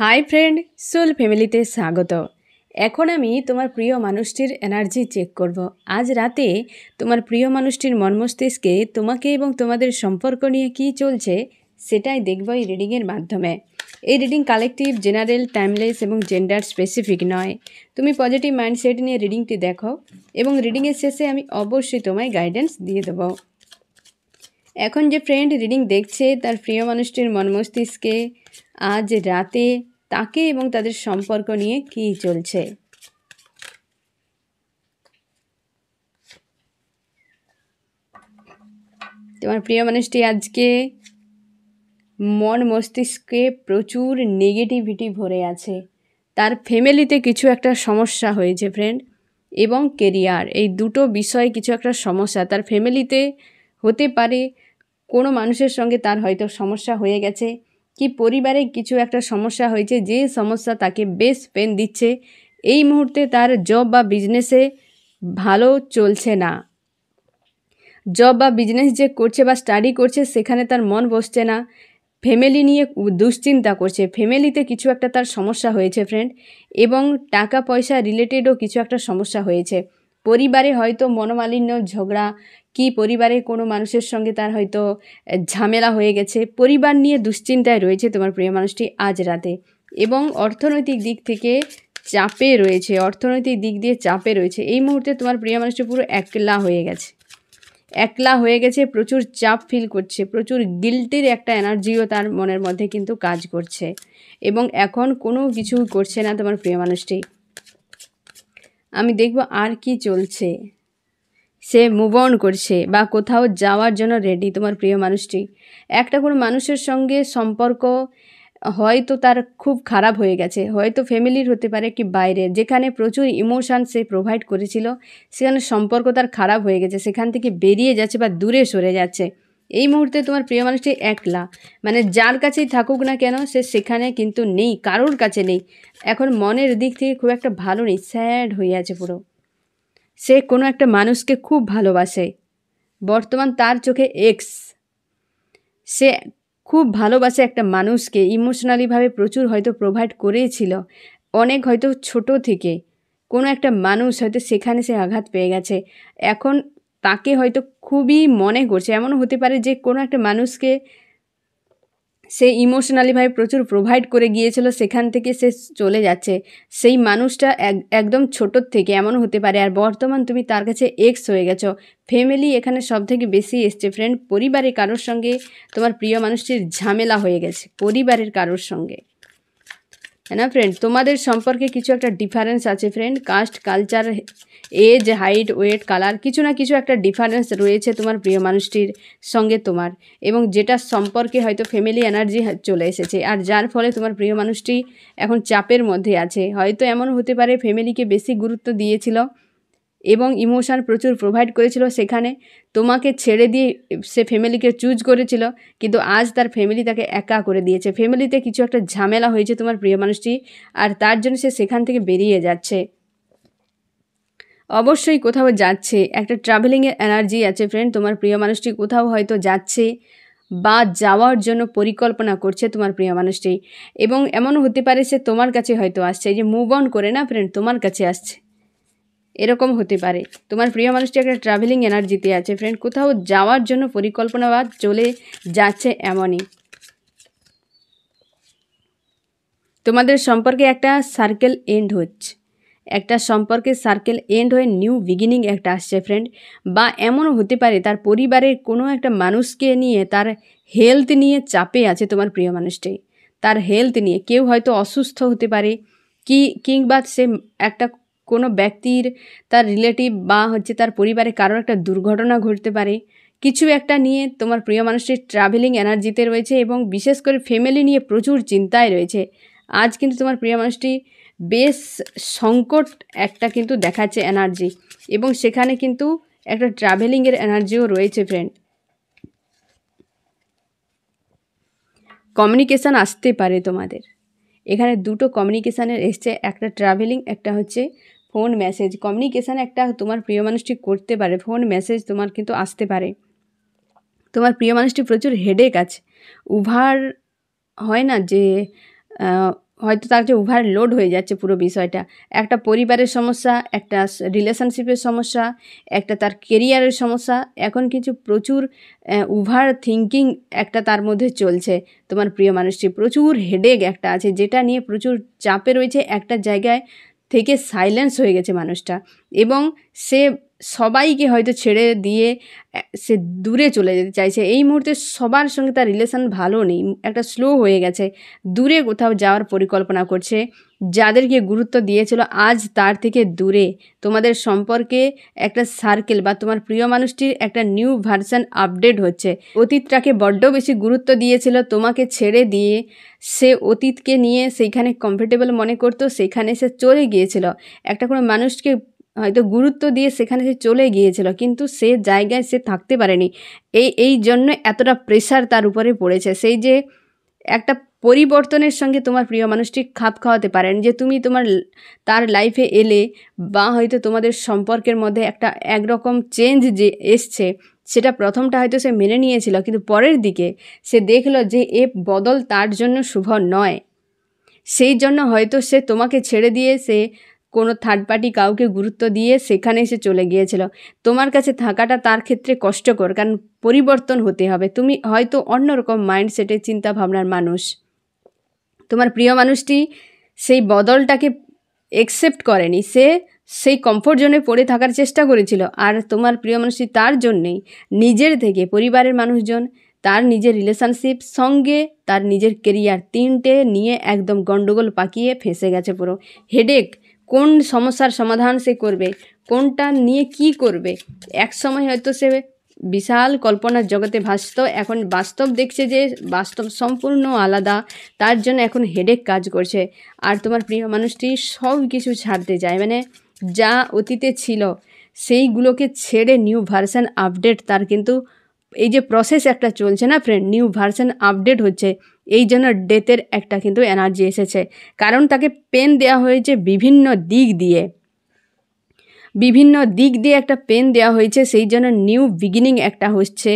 hi friend soul ফ্যামিলিতে স্বাগত এখন আমি তোমার প্রিয় মানুষটির এনার্জি চেক করব আজ রাতে তোমার প্রিয় মানুষটির মনমস্তিষ্কে তোমাকে এবং তোমাদের সম্পর্ক নিয়ে কি চলছে সেটাই দেখব এই রিডিংয়ের মাধ্যমে এই রিডিং কালেকটিভ জেনারেল টাইমলেস এবং জেন্ডার স্পেসিফিক নয় তুমি পজিটিভ মাইন্ডসেট নিয়ে রিডিংটি দেখো এবং রিডিংয়ের শেষে আমি অবশ্যই তোমায় গাইডেন্স দিয়ে দেবো এখন যে ফ্রেন্ড রিডিং দেখছে তার প্রিয় মানুষটির মনমস্তিষ্কে মস্তিষ্কে আজ রাতে তাকে এবং তাদের সম্পর্ক নিয়ে কী চলছে তোমার প্রিয় মানুষটি আজকে মন মস্তিষ্কে প্রচুর নেগেটিভিটি ভরে আছে তার ফ্যামিলিতে কিছু একটা সমস্যা হয়েছে ফ্রেন্ড এবং কেরিয়ার এই দুটো বিষয়ে কিছু একটা সমস্যা তার ফ্যামিলিতে হতে পারে কোনো মানুষের সঙ্গে তার হয়তো সমস্যা হয়ে গেছে কি পরিবারে কিছু একটা সমস্যা হয়েছে যে সমস্যা তাকে বেশ পেন দিচ্ছে এই মুহূর্তে তার জব বা বিজনেসে ভালো চলছে না জব বা বিজনেস যে করছে বা স্টাডি করছে সেখানে তার মন বসছে না ফ্যামিলি নিয়ে দুশ্চিন্তা করছে ফ্যামিলিতে কিছু একটা তার সমস্যা হয়েছে ফ্রেন্ড এবং টাকা পয়সা রিলেটেডও কিছু একটা সমস্যা হয়েছে পরিবারে হয়তো মনোমালিন্য ঝগড়া কি পরিবারের কোনো মানুষের সঙ্গে তার হয়তো ঝামেলা হয়ে গেছে পরিবার নিয়ে দুশ্চিন্তায় রয়েছে তোমার প্রিয় মানুষটি আজ রাতে এবং অর্থনৈতিক দিক থেকে চাপে রয়েছে অর্থনৈতিক দিক দিয়ে চাপে রয়েছে এই মুহূর্তে তোমার প্রিয় মানুষটি পুরো একলা হয়ে গেছে একলা হয়ে গেছে প্রচুর চাপ ফিল করছে প্রচুর গিল্টির একটা এনার্জিও তার মনের মধ্যে কিন্তু কাজ করছে এবং এখন কোনো কিছু করছে না তোমার প্রিয় মানুষটি আমি দেখব আর কি চলছে সে মুভ অন করছে বা কোথাও যাওয়ার জন্য রেডি তোমার প্রিয় মানুষটি একটা কোনো মানুষের সঙ্গে সম্পর্ক হয়তো তার খুব খারাপ হয়ে গেছে হয়তো ফ্যামিলির হতে পারে কি বাইরে যেখানে প্রচুর ইমোশান সে প্রোভাইড করেছিল সেখানে সম্পর্ক তার খারাপ হয়ে গেছে সেখান থেকে বেরিয়ে যাচ্ছে বা দূরে সরে যাচ্ছে এই মুহূর্তে তোমার প্রিয় মানুষটি একলা মানে যার কাছেই থাকুক না কেন সে সেখানে কিন্তু নেই কারোর কাছে নেই এখন মনের দিক থেকে খুব একটা ভালো নেই স্যাড হয়ে আছে পুরো সে কোনো একটা মানুষকে খুব ভালোবাসে বর্তমান তার চোখে এক্স সে খুব ভালোবাসে একটা মানুষকে ইমোশনালিভাবে প্রচুর হয়তো প্রোভাইড করেছিল অনেক হয়তো ছোট থেকে কোনো একটা মানুষ হয়তো সেখানে সে আঘাত পেয়ে গেছে এখন তাকে হয়তো খুবই মনে করছে এমনও হতে পারে যে কোনো একটা মানুষকে সে ইমোশনালিভাবে প্রচুর প্রোভাইড করে গিয়েছিল সেখান থেকে সে চলে যাচ্ছে সেই মানুষটা একদম ছোটোর থেকে এমন হতে পারে আর বর্তমান তুমি তার কাছে এক্স হয়ে গেছো ফ্যামিলি এখানে সব থেকে বেশি এসছে ফ্রেন্ড পরিবারের কারোর সঙ্গে তোমার প্রিয় মানুষটির ঝামেলা হয়ে গেছে পরিবারের কারোর সঙ্গে है না ফ্রেন্ড তোমাদের সম্পর্কে কিছু একটা ডিফারেন্স আছে friend caste culture age height weight colour কিছু না কিছু একটা ডিফারেন্স রয়েছে তোমার প্রিয় মানুষটির সঙ্গে তোমার এবং যেটা সম্পর্কে হয়তো ফ্যামিলি এনার্জি চলে এসেছে আর যার ফলে তোমার প্রিয় মানুষটি এখন চাপের মধ্যে আছে হয়তো এমন হতে পারে ফ্যামিলিকে বেশি গুরুত্ব দিয়েছিল এবং ইমোশান প্রচুর প্রোভাইড করেছিল সেখানে তোমাকে ছেড়ে দিয়ে সে ফ্যামিলিকে চুজ করেছিল কিন্তু আজ তার ফ্যামিলি তাকে একা করে দিয়েছে ফ্যামিলিতে কিছু একটা ঝামেলা হয়েছে তোমার প্রিয় মানুষটি আর তার জন্য সে সেখান থেকে বেরিয়ে যাচ্ছে অবশ্যই কোথাও যাচ্ছে একটা ট্রাভেলিংয়ের এনার্জি আছে ফ্রেন্ড তোমার প্রিয় মানুষটি কোথাও হয়তো যাচ্ছে বা যাওয়ার জন্য পরিকল্পনা করছে তোমার প্রিয় মানুষটি এবং এমন হতে পারে সে তোমার কাছে হয়তো আসছে এই যে মুভ অন করে না ফ্রেন্ড তোমার কাছে আসছে এরকম হতে পারে তোমার প্রিয় মানুষটি একটা ট্রাভেলিং এনার্জিতে আছে ফ্রেন্ড কোথাও যাওয়ার জন্য পরিকল্পনা বা চলে যাচ্ছে এমনই তোমাদের সম্পর্কে একটা সার্কেল এন্ড হচ্ছে একটা সম্পর্কে সার্কেল এন্ড হয়ে নিউ বিগিনিং একটা আসছে ফ্রেন্ড বা এমনও হতে পারে তার পরিবারের কোনো একটা মানুষকে নিয়ে তার হেলথ নিয়ে চাপে আছে তোমার প্রিয় মানুষটি তার হেলথ নিয়ে কেউ হয়তো অসুস্থ হতে পারে কি কিংবা সে একটা কোনো ব্যক্তির তার রিলেটিভ বা হচ্ছে তার পরিবারে কারোর একটা দুর্ঘটনা ঘটতে পারে কিছু একটা নিয়ে তোমার প্রিয় মানুষটির ট্রাভেলিং এনার্জিতে রয়েছে এবং বিশেষ করে ফ্যামিলি নিয়ে প্রচুর চিন্তায় রয়েছে আজ কিন্তু তোমার প্রিয় মানুষটি বেশ সংকট একটা কিন্তু দেখাচ্ছে এনার্জি এবং সেখানে কিন্তু একটা ট্রাভেলিংয়ের এনার্জিও রয়েছে ফ্রেন্ড কমিউনিকেশান আসতে পারে তোমাদের এখানে দুটো কমিউনিকেশানের এসছে একটা ট্রাভেলিং একটা হচ্ছে ফোন মেসেজ কমিউনিকেশান একটা তোমার প্রিয় মানুষটি করতে পারে ফোন মেসেজ তোমার কিন্তু আসতে পারে তোমার প্রিয় মানুষটি প্রচুর হেডেক আছে উভার হয় না যে হয়তো তার যে ওভার লোড হয়ে যাচ্ছে পুরো বিষয়টা একটা পরিবারের সমস্যা একটা রিলেশনশিপের সমস্যা একটা তার কেরিয়ারের সমস্যা এখন কিছু প্রচুর ওভার থিঙ্কিং একটা তার মধ্যে চলছে তোমার প্রিয় মানুষটি প্রচুর হেডেক একটা আছে যেটা নিয়ে প্রচুর চাপে রয়েছে একটা জায়গায় থেকে সাইলেন্স হয়ে গেছে মানুষটা এবং সে সবাইকে হয়তো ছেড়ে দিয়ে সে দূরে চলে যেতে চাইছে এই মুহূর্তে সবার সঙ্গে তার রিলেশান ভালো নেই একটা স্লো হয়ে গেছে দূরে কোথাও যাওয়ার পরিকল্পনা করছে যাদেরকে গুরুত্ব দিয়েছিল আজ তার থেকে দূরে তোমাদের সম্পর্কে একটা সার্কেল বা তোমার প্রিয় মানুষটির একটা নিউ ভার্সান আপডেট হচ্ছে অতীতটাকে বড্ড বেশি গুরুত্ব দিয়েছিল তোমাকে ছেড়ে দিয়ে সে অতীতকে নিয়ে সেইখানে কমফর্টেবল মনে করতো সেখানে সে চলে গিয়েছিল একটা কোনো মানুষকে হয়তো গুরুত্ব দিয়ে সেখানে সে চলে গিয়েছিল কিন্তু সে জায়গায় সে থাকতে পারেনি এই এই জন্য এতটা প্রেশার তার উপরে পড়েছে সেই যে একটা পরিবর্তনের সঙ্গে তোমার প্রিয় মানুষটি খাপ খাওয়াতে পারেন যে তুমি তোমার তার লাইফে এলে বা হয়তো তোমাদের সম্পর্কের মধ্যে একটা একরকম চেঞ্জ যে এসছে সেটা প্রথমটা হয়তো সে মেনে নিয়েছিল কিন্তু পরের দিকে সে দেখলো যে এ বদল তার জন্য শুভ নয় সেই জন্য হয়তো সে তোমাকে ছেড়ে দিয়ে সে কোনো থার্ড পার্টি কাউকে গুরুত্ব দিয়ে সেখানে সে চলে গিয়েছিল তোমার কাছে থাকাটা তার ক্ষেত্রে কষ্টকর কারণ পরিবর্তন হতে হবে তুমি হয়তো অন্যরকম মাইন্ডসেটের চিন্তা ভাবনার মানুষ তোমার প্রিয় মানুষটি সেই বদলটাকে একসেপ্ট করেনি সে সেই কমফোর্ট জোনে পড়ে থাকার চেষ্টা করেছিল আর তোমার প্রিয় মানুষটি তার জন্যেই নিজের থেকে পরিবারের মানুষজন তার নিজের রিলেশনশিপ সঙ্গে তার নিজের কেরিয়ার তিনটে নিয়ে একদম গণ্ডগোল পাকিয়ে ফেসে গেছে পুরো হেডেক কোন সমস্যার সমাধান সে করবে কোনটা নিয়ে কি করবে এক সময় হয়তো সে বিশাল কল্পনার জগতে ভাসত এখন বাস্তব দেখছে যে বাস্তব সম্পূর্ণ আলাদা তার জন্য এখন হেডেক কাজ করছে আর তোমার প্রিয় মানুষটি সব কিছু ছাড়তে চায় মানে যা অতীতে ছিল সেইগুলোকে ছেড়ে নিউ ভার্সান আপডেট তার কিন্তু এই যে প্রসেস একটা চলছে না ফ্রেন্ড নিউ ভার্সন আপডেট হচ্ছে এই জন্য ডেথের একটা কিন্তু এনার্জি এসেছে কারণ তাকে পেন দেয়া হয়েছে বিভিন্ন দিক দিয়ে বিভিন্ন দিক দিয়ে একটা পেন দেওয়া হয়েছে সেই জন্য নিউ বিগিনিং একটা হচ্ছে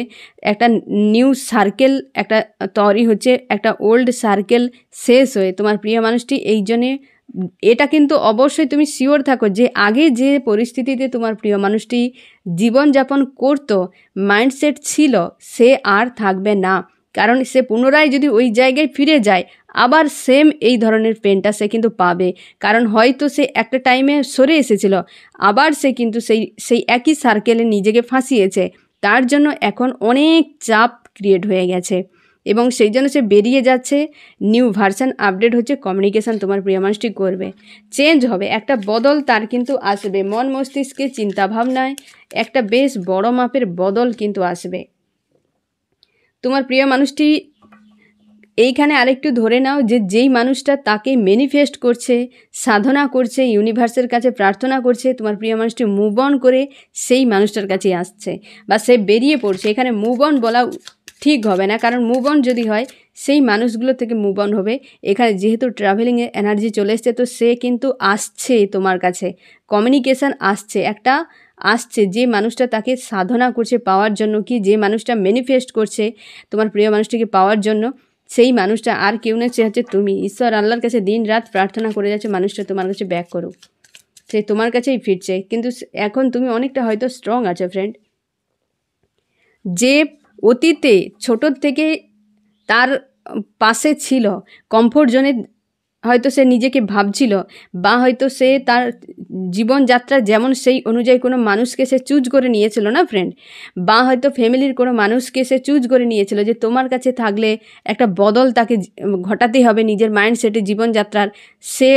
একটা নিউ সার্কেল একটা তৈরি হচ্ছে একটা ওল্ড সার্কেল শেষ হয়ে তোমার প্রিয় মানুষটি এই জন্যে এটা কিন্তু অবশ্যই তুমি শিওর থাকো যে আগে যে পরিস্থিতিতে তোমার প্রিয় মানুষটি জীবনযাপন করতো মাইন্ডসেট ছিল সে আর থাকবে না কারণ সে পুনরায় যদি ওই জায়গায় ফিরে যায় আবার সেম এই ধরনের পেনটা সে কিন্তু পাবে কারণ হয়তো সে একটা টাইমে সরে এসেছিল আবার সে কিন্তু সেই সেই একই সার্কেলে নিজেকে ফাঁসিয়েছে তার জন্য এখন অনেক চাপ ক্রিয়েট হয়ে গেছে এবং সেই জন্য সে বেরিয়ে যাচ্ছে নিউ ভার্সান আপডেট হচ্ছে কমিউনিকেশান তোমার প্রিয় মানুষটি করবে চেঞ্জ হবে একটা বদল তার কিন্তু আসবে মন মস্তিষ্কে চিন্তাভাবনায় একটা বেশ বড় মাপের বদল কিন্তু আসবে তোমার প্রিয় মানুষটি এইখানে আরেকটু ধরে নাও যে যেই মানুষটা তাকে ম্যানিফেস্ট করছে সাধনা করছে ইউনিভার্সের কাছে প্রার্থনা করছে তোমার প্রিয় মানুষটি মুভ অন করে সেই মানুষটার কাছে আসছে বা সে বেরিয়ে পড়ছে এখানে মুভ অন বলা ঠিক হবে না কারণ মুভ অন যদি হয় সেই মানুষগুলো থেকে মুভ অন হবে এখানে যেহেতু ট্রাভেলিংয়ে এনার্জি চলে এসছে তো সে কিন্তু আসছে তোমার কাছে কমিউনিকেশান আসছে একটা আসছে যে মানুষটা তাকে সাধনা করছে পাওয়ার জন্য কি যে মানুষটা ম্যানিফেস্ট করছে তোমার প্রিয় মানুষটিকে পাওয়ার জন্য সেই মানুষটা আর কেউ না চেয়ে হচ্ছে তুমি ঈশ্বর আল্লাহর কাছে দিন রাত প্রার্থনা করে যাচ্ছে মানুষটা তোমার কাছে ব্যাক করুক সে তোমার কাছেই ফিরছে কিন্তু এখন তুমি অনেকটা হয়তো স্ট্রং আছো ফ্রেন্ড যে অতীতে ছোটোর থেকে তার পাশে ছিল কমফোর্ট জোনে হয়তো সে নিজেকে ভাবছিল বা হয়তো সে তার জীবনযাত্রা যেমন সেই অনুযায়ী কোনো মানুষকে সে চুজ করে নিয়েছিল না ফ্রেন্ড বা হয়তো ফ্যামিলির কোনো মানুষকে সে চুজ করে নিয়েছিল যে তোমার কাছে থাকলে একটা বদল তাকে ঘটাতেই হবে নিজের মাইন্ডসেটে জীবনযাত্রার সে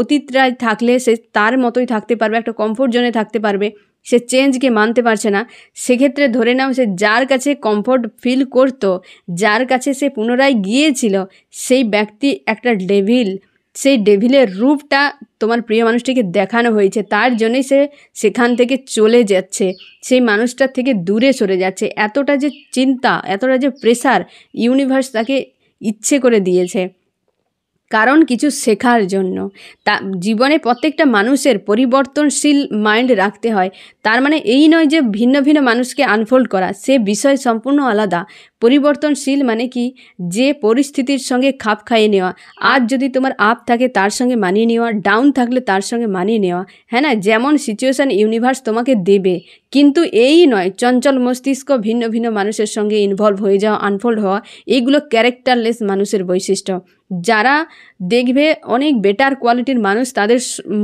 অতীতরায় থাকলে সে তার মতোই থাকতে পারবে একটা কমফোর্ট জোনে থাকতে পারবে সে চেঞ্জকে মানতে পারছে না সেক্ষেত্রে ধরে নাও সে যার কাছে কমফোর্ট ফিল করতো যার কাছে সে পুনরায় গিয়েছিল সেই ব্যক্তি একটা ডেভিল সেই ডেভিলের রূপটা তোমার প্রিয় মানুষটিকে দেখানো হয়েছে তার জন্যই সে সেখান থেকে চলে যাচ্ছে সেই মানুষটার থেকে দূরে সরে যাচ্ছে এতটা যে চিন্তা এতটা যে প্রেসার ইউনিভার্স তাকে ইচ্ছে করে দিয়েছে কারণ কিছু শেখার জন্য তা জীবনে প্রত্যেকটা মানুষের পরিবর্তনশীল মাইন্ড রাখতে হয় তার মানে এই নয় যে ভিন্ন ভিন্ন মানুষকে আনফোল্ড করা সে বিষয় সম্পূর্ণ আলাদা পরিবর্তনশীল মানে কি যে পরিস্থিতির সঙ্গে খাপ খাইয়ে নেওয়া আজ যদি তোমার আপ থাকে তার সঙ্গে মানিয়ে নেওয়া ডাউন থাকলে তার সঙ্গে মানিয়ে নেওয়া হ্যাঁ না যেমন সিচুয়েশান ইউনিভার্স তোমাকে দেবে কিন্তু এই নয় চঞ্চল মস্তিষ্ক ভিন্ন ভিন্ন মানুষের সঙ্গে ইনভলভ হয়ে যাওয়া আনফোল্ড হওয়া এইগুলো ক্যারেক্টারলেস মানুষের বৈশিষ্ট্য যারা দেখবে অনেক বেটার কোয়ালিটির মানুষ তাদের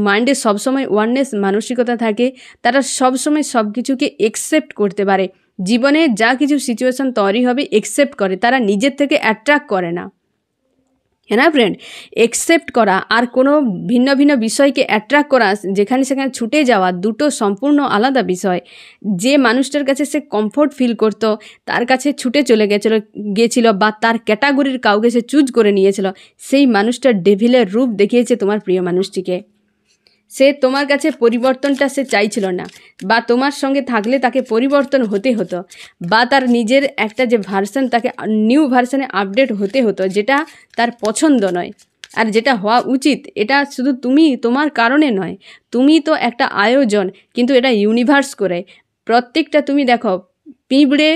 মাইন্ডে সবসময় ওয়ারনেস মানসিকতা থাকে তারা সবসময় সব কিছুকে একসেপ্ট করতে পারে জীবনে যা কিছু সিচুয়েশান তৈরি হবে একসেপ্ট করে তারা নিজের থেকে অ্যাট্রাক্ট করে না হ্যাঁ না ফ্রেন্ড একসেপ্ট করা আর কোনো ভিন্ন ভিন্ন বিষয়কে অ্যাট্রাক্ট করা যেখানে সেখানে ছুটে যাওয়া দুটো সম্পূর্ণ আলাদা বিষয় যে মানুষটার কাছে সে কমফোর্ট ফিল করত তার কাছে ছুটে চলে গেছিলো গিয়েছিল বা তার ক্যাটাগরির কাউকে সে চুজ করে নিয়েছিল সেই মানুষটার ডেভিলের রূপ দেখিয়েছে তোমার প্রিয় মানুষটিকে সে তোমার কাছে পরিবর্তনটা সে চাইছিল না বা তোমার সঙ্গে থাকলে তাকে পরিবর্তন হতে হতো বা তার নিজের একটা যে ভার্সন তাকে নিউ ভার্সনে আপডেট হতে হতো যেটা তার পছন্দ নয় আর যেটা হওয়া উচিত এটা শুধু তুমি তোমার কারণে নয় তুমি তো একটা আয়োজন কিন্তু এটা ইউনিভার্স করে প্রত্যেকটা তুমি দেখো পিঁপড়ে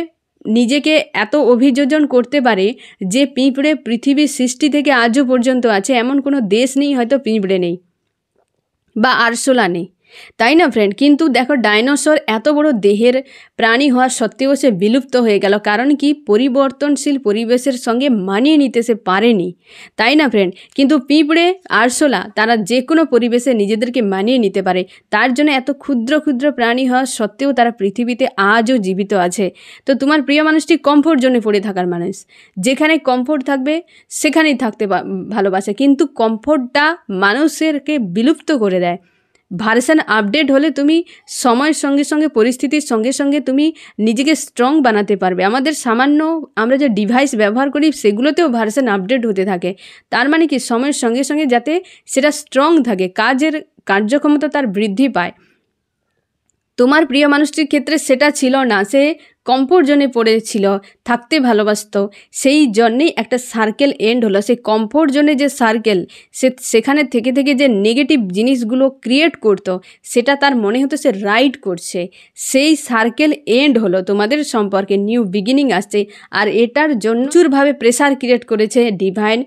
নিজেকে এত অভিযোজন করতে পারে যে পিঁপড়ে পৃথিবীর সৃষ্টি থেকে আজও পর্যন্ত আছে এমন কোনো দেশ নেই হয়তো পিঁপড়ে নেই বা আরসোলানে তাই না ফ্রেন্ড কিন্তু দেখো ডাইনোসর এত বড় দেহের প্রাণী হওয়া সত্ত্বেও সে বিলুপ্ত হয়ে গেল কারণ কি পরিবর্তনশীল পরিবেশের সঙ্গে মানিয়ে নিতে সে পারেনি তাই না ফ্রেন্ড কিন্তু পিঁপড়ে আরশোলা তারা যে কোনো পরিবেশে নিজেদেরকে মানিয়ে নিতে পারে তার জন্য এত ক্ষুদ্র ক্ষুদ্র প্রাণী হওয়া সত্ত্বেও তারা পৃথিবীতে আজও জীবিত আছে তো তোমার প্রিয় মানুষটি কমফোর্ট জোনে পড়ে থাকার মানুষ যেখানে কমফোর্ট থাকবে সেখানেই থাকতে ভালোবাসে কিন্তু কমফোর্টটা মানুষেরকে বিলুপ্ত করে দেয় ভার্সান আপডেট হলে তুমি সময়ের সঙ্গে সঙ্গে পরিস্থিতির সঙ্গে সঙ্গে তুমি নিজেকে স্ট্রং বানাতে পারবে আমাদের সামান্য আমরা যে ডিভাইস ব্যবহার করি সেগুলোতেও ভার্সান আপডেট হতে থাকে তার মানে কি সময়ের সঙ্গে সঙ্গে যাতে সেটা স্ট্রং থাকে কাজের কার্যক্ষমতা তার বৃদ্ধি পায় তোমার প্রিয় মানুষটির ক্ষেত্রে সেটা ছিল না সে কমফোর্ট পড়েছিল থাকতে ভালোবাসত সেই জন্যেই একটা সার্কেল এন্ড হলো সেই কমফোর্ট জোনে যে সার্কেল সে সেখানে থেকে থেকে যে নেগেটিভ জিনিসগুলো ক্রিয়েট করত সেটা তার মনে হতো সে রাইড করছে সেই সার্কেল এন্ড হলো তোমাদের সম্পর্কে নিউ বিগিনিং আসছে আর এটার জন্য প্রচুরভাবে প্রেশার ক্রিয়েট করেছে ডিভাইন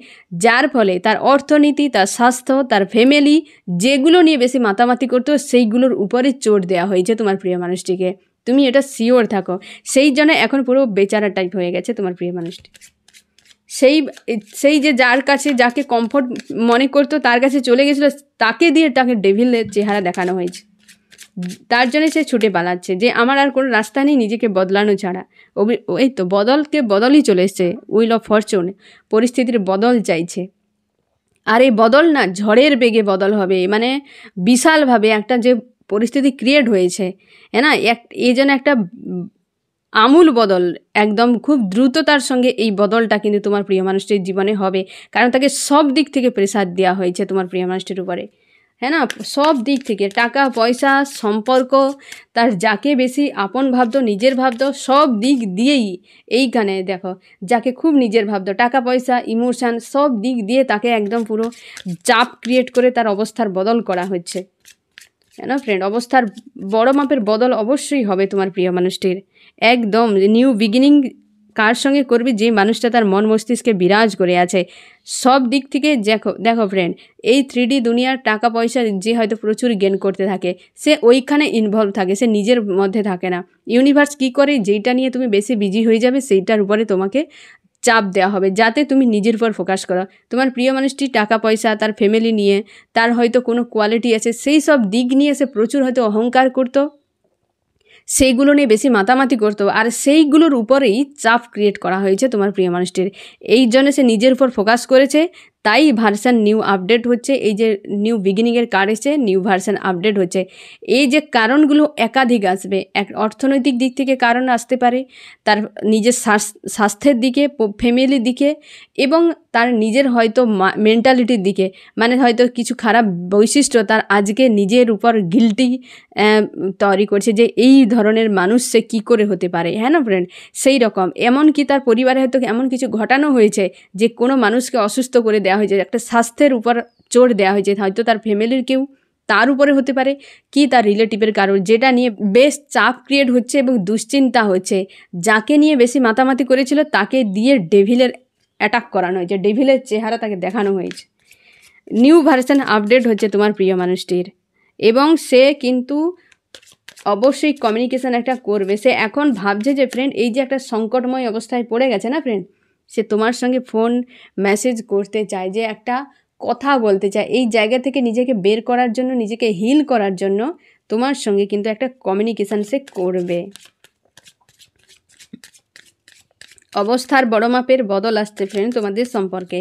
যার ফলে তার অর্থনীতি তার স্বাস্থ্য তার ফ্যামিলি যেগুলো নিয়ে বেশি মাতামাতি করতো সেইগুলোর উপরে চোট দেওয়া হয়েছে তোমার প্রিয় মানুষটিকে তুমি এটা শিওর থাকো সেই জন্য এখন পুরো বেচারা টাইপ হয়ে গেছে তোমার প্রিয় মানুষটি সেই সেই যে যার কাছে যাকে কমফোর্ট মনে করতো তার কাছে চলে গেছিলো তাকে দিয়ে তাকে ডেভিলের চেহারা দেখানো হয়েছে তার জন্য সে ছুটে পালাচ্ছে যে আমার আর কোনো রাস্তা নেই নিজেকে বদলানো ছাড়া ওই তো বদলকে বদলই চলে এসছে উইল অফ ফরচুন পরিস্থিতির বদল চাইছে আর এই বদল না ঝড়ের বেগে বদল হবে মানে বিশালভাবে একটা যে পরিস্থিতি ক্রিয়েট হয়েছে হ্যাঁ না এক এই যেন একটা আমূল বদল একদম খুব দ্রুততার সঙ্গে এই বদলটা কিন্তু তোমার প্রিয় মানুষটির জীবনে হবে কারণ তাকে সব দিক থেকে প্রেসার দেওয়া হয়েছে তোমার প্রিয় মানুষটির উপরে হ্যাঁ না সব দিক থেকে টাকা পয়সা সম্পর্ক তার যাকে বেশি আপন ভাবতো নিজের ভাবতো সব দিক দিয়েই এইখানে দেখো যাকে খুব নিজের ভাবতো টাকা পয়সা ইমোশান সব দিক দিয়ে তাকে একদম পুরো চাপ ক্রিয়েট করে তার অবস্থার বদল করা হচ্ছে জানো ফ্রেন্ড অবস্থার বড় মাপের বদল অবশ্যই হবে তোমার প্রিয় মানুষটির একদম নিউ বিগিনিং কার সঙ্গে করবি যে মানুষটা তার মন মস্তিষ্কে বিরাজ করে আছে সব দিক থেকে দেখো দেখো ফ্রেন্ড এই থ্রি দুনিয়ার টাকা পয়সা যে হয়তো প্রচুর গেন করতে থাকে সে ওইখানে ইনভলভ থাকে সে নিজের মধ্যে থাকে না ইউনিভার্স কি করে যেইটা নিয়ে তুমি বেশি বিজি হয়ে যাবে সেইটার উপরে তোমাকে চাপ দেওয়া হবে যাতে তুমি নিজের উপর ফোকাস করো তোমার প্রিয় মানুষটি টাকা পয়সা তার ফ্যামিলি নিয়ে তার হয়তো কোনো কোয়ালিটি আছে সেই সব দিক নিয়ে সে প্রচুর হয়তো অহংকার করতো সেইগুলো নিয়ে বেশি মাতামাতি করতো আর সেইগুলোর উপরেই চাপ ক্রিয়েট করা হয়েছে তোমার প্রিয় মানুষটির এই জন্য সে নিজের উপর ফোকাস করেছে তাই ভার্সান নিউ আপডেট হচ্ছে এই যে নিউ বিগিনিংয়ের কার এসছে নিউ ভার্সান আপডেট হচ্ছে এই যে কারণগুলো একাধিক আসবে এক অর্থনৈতিক দিক থেকে কারণ আসতে পারে তার নিজের স্বাস্থ্যের দিকে ফ্যামিলির দিকে এবং তার নিজের হয়তো মেন্টালিটির দিকে মানে হয়তো কিছু খারাপ বৈশিষ্ট্য তার আজকে নিজের উপর গিলটি তৈরি করছে যে এই ধরনের মানুষ সে কী করে হতে পারে হ্যাঁ না ফ্রেন্ড সেই রকম এমনকি তার পরিবারে হয়তো এমন কিছু ঘটানো হয়েছে যে কোনো মানুষকে অসুস্থ করে দেওয়া দেওয়া হয়েছে একটা স্বাস্থ্যের উপর জোর দেওয়া হয়েছে হয়তো তার ফ্যামিলির কেউ তার উপরে হতে পারে কি তার রিলেটিভের কারণ যেটা নিয়ে বেশ চাপ ক্রিয়েট হচ্ছে এবং দুশ্চিন্তা হচ্ছে যাকে নিয়ে বেশি মাতামাতি করেছিল তাকে দিয়ে ডেভিলের অ্যাটাক করানো হয়েছে ডেভিলের চেহারা তাকে দেখানো হয়েছে নিউ ভার্সন আপডেট হচ্ছে তোমার প্রিয় মানুষটির এবং সে কিন্তু অবশ্যই কমিউনিকেশান একটা করবে সে এখন ভাবছে যে ফ্রেন্ড এই যে একটা সংকটময় অবস্থায় পড়ে গেছে না ফ্রেন্ড সে তোমার সঙ্গে ফোন মেসেজ করতে চায় যে একটা কথা বলতে চায় এই জায়গা থেকে নিজেকে বের করার জন্য নিজেকে হিল করার জন্য তোমার সঙ্গে কিন্তু একটা কমিউনিকেশান সে করবে অবস্থার বড় মাপের বদল আসছে ফ্রেন্ড তোমাদের সম্পর্কে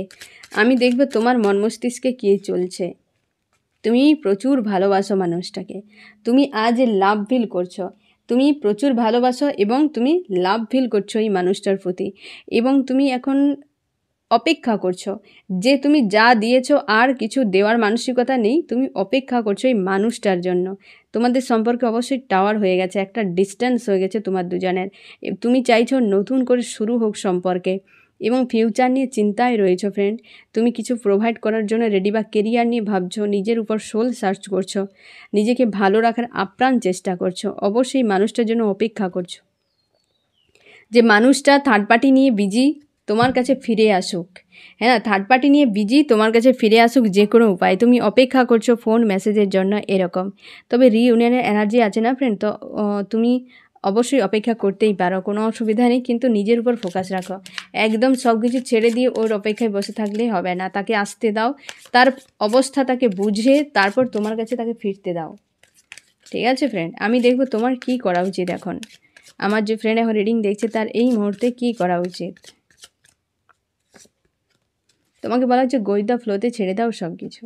আমি দেখব তোমার মন মস্তিষ্কে কী চলছে তুমি প্রচুর ভালোবাসো মানুষটাকে তুমি আজ লাভ ফিল করছো তুমি প্রচুর ভালোবাসো এবং তুমি লাভ ফিল করছো এই মানুষটার প্রতি এবং তুমি এখন অপেক্ষা করছো যে তুমি যা দিয়েছ আর কিছু দেওয়ার মানসিকতা নেই তুমি অপেক্ষা করছো এই মানুষটার জন্য তোমাদের সম্পর্কে অবশ্যই টাওয়ার হয়ে গেছে একটা ডিস্টেন্স হয়ে গেছে তোমার দুজনের তুমি চাইছো নতুন করে শুরু হোক সম্পর্কে এবং ফিউচার নিয়ে চিন্তায় রয়েছো ফ্রেন্ড তুমি কিছু প্রোভাইড করার জন্য রেডি বা কেরিয়ার নিয়ে ভাবছো নিজের উপর সোল সার্চ করছো নিজেকে ভালো রাখার আপ্রাণ চেষ্টা করছো অবশ্যই মানুষটার জন্য অপেক্ষা করছো যে মানুষটা থার্ড পার্টি নিয়ে বিজি তোমার কাছে ফিরে আসুক হ্যাঁ না থার্ড পার্টি নিয়ে বিজি তোমার কাছে ফিরে আসুক যে কোনো উপায় তুমি অপেক্ষা করছো ফোন মেসেজের জন্য এরকম তবে রিউনিয়নের এনার্জি আছে না ফ্রেন্ড তো তুমি অবশ্যই অপেক্ষা করতেই পারো কোনো অসুবিধা নেই কিন্তু নিজের উপর ফোকাস রাখো একদম সব কিছু ছেড়ে দিয়ে ওর অপেক্ষায় বসে থাকলে হবে না তাকে আসতে দাও তার অবস্থা তাকে বুঝে তারপর তোমার কাছে তাকে ফিরতে দাও ঠিক আছে ফ্রেন্ড আমি দেখব তোমার কি করা উচিত এখন আমার যে ফ্রেন্ড এখন রিডিং দেখছে তার এই মুহূর্তে কি করা উচিত তোমাকে বলা হচ্ছে গোয়েদা ফ্লোতে ছেড়ে দাও সব কিছু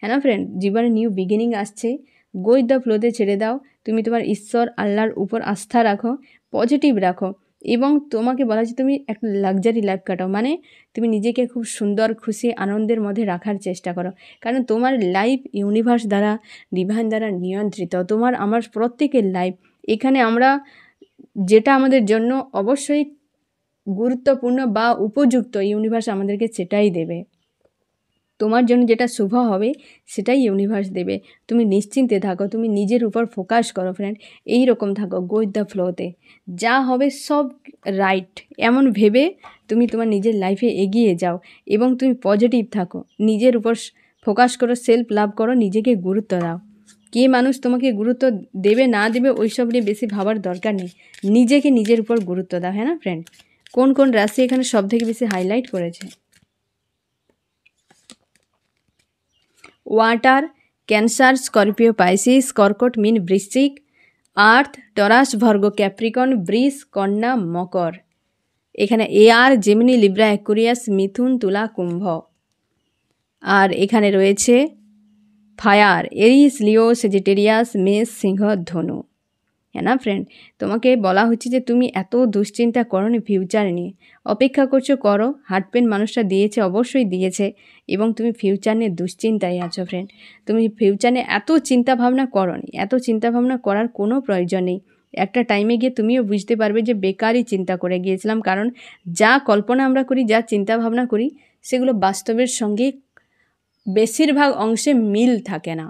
হ্যাঁ ফ্রেন্ড জীবনে নিউ বিগিনিং আসছে গোয়েদা ফ্লোতে ছেড়ে দাও তুমি তোমার ঈশ্বর আল্লাহর উপর আস্থা রাখো পজিটিভ রাখো এবং তোমাকে বলা যে তুমি একটা লাক্সারি লাইফ কাটাও মানে তুমি নিজেকে খুব সুন্দর খুশি আনন্দের মধ্যে রাখার চেষ্টা করো কারণ তোমার লাইফ ইউনিভার্স দ্বারা ডিভাইন দ্বারা নিয়ন্ত্রিত তোমার আমার প্রত্যেকের লাইফ এখানে আমরা যেটা আমাদের জন্য অবশ্যই গুরুত্বপূর্ণ বা উপযুক্ত ইউনিভার্স আমাদেরকে সেটাই দেবে তোমার জন্য যেটা শুভ হবে সেটাই ইউনিভার্স দেবে তুমি নিশ্চিন্তে থাকো তুমি নিজের উপর ফোকাস করো ফ্রেন্ড এই রকম থাকো গো দ্য ফ্লোতে যা হবে সব রাইট এমন ভেবে তুমি তোমার নিজের লাইফে এগিয়ে যাও এবং তুমি পজিটিভ থাকো নিজের উপর ফোকাস করো সেলফ লাভ করো নিজেকে গুরুত্ব দাও কে মানুষ তোমাকে গুরুত্ব দেবে না দেবে ওইসব নিয়ে বেশি ভাবার দরকার নেই নিজেকে নিজের উপর গুরুত্ব দাও হ্যাঁ না ফ্রেন্ড কোন কোন রাশি এখানে সব থেকে বেশি হাইলাইট করেছে ওয়াটার ক্যান্সার স্করপিও পাইসিস কর্কট মিন বৃশ্চিক আর্থ টরাস ভর্গ ক্যাপ্রিকন ব্রিস কন্যা মকর এখানে আর জেমিনি লিব্রা অ্যাকুরিয়াস মিথুন তুলা কুম্ভ আর এখানে রয়েছে ফায়ার এরিস লিও সেজিটেরিয়াস মেষ সিংহ ধনু হ্যাঁ না ফ্রেন্ড তোমাকে বলা হচ্ছে যে তুমি এত দুশ্চিন্তা করো নি ফিউচার নিয়ে অপেক্ষা করছো করো হার্ট পেন মানুষটা দিয়েছে অবশ্যই দিয়েছে এবং তুমি ফিউচার নিয়ে দুশ্চিন্তায় আছো ফ্রেন্ড তুমি ফিউচার নিয়ে এত চিন্তাভাবনা করো নি এত চিন্তাভাবনা করার কোনো প্রয়োজন নেই একটা টাইমে গিয়ে তুমিও বুঝতে পারবে যে বেকারই চিন্তা করে গিয়েছিলাম কারণ যা কল্পনা আমরা করি যা চিন্তা ভাবনা করি সেগুলো বাস্তবের সঙ্গে বেশিরভাগ অংশে মিল থাকে না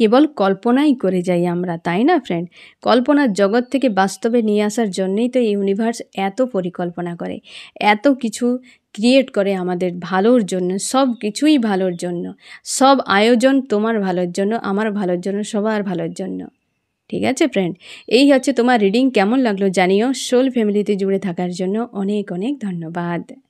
কেবল কল্পনাই করে যাই আমরা তাই না ফ্রেন্ড কল্পনার জগৎ থেকে বাস্তবে নিয়ে আসার জন্যেই তো ইউনিভার্স এত পরিকল্পনা করে এত কিছু ক্রিয়েট করে আমাদের ভালোর জন্য সব কিছুই ভালোর জন্য সব আয়োজন তোমার ভালোর জন্য আমার ভালোর জন্য সবার ভালোর জন্য ঠিক আছে ফ্রেন্ড এই হচ্ছে তোমার রিডিং কেমন লাগলো জানিও সোল ফ্যামিলিতে জুড়ে থাকার জন্য অনেক অনেক ধন্যবাদ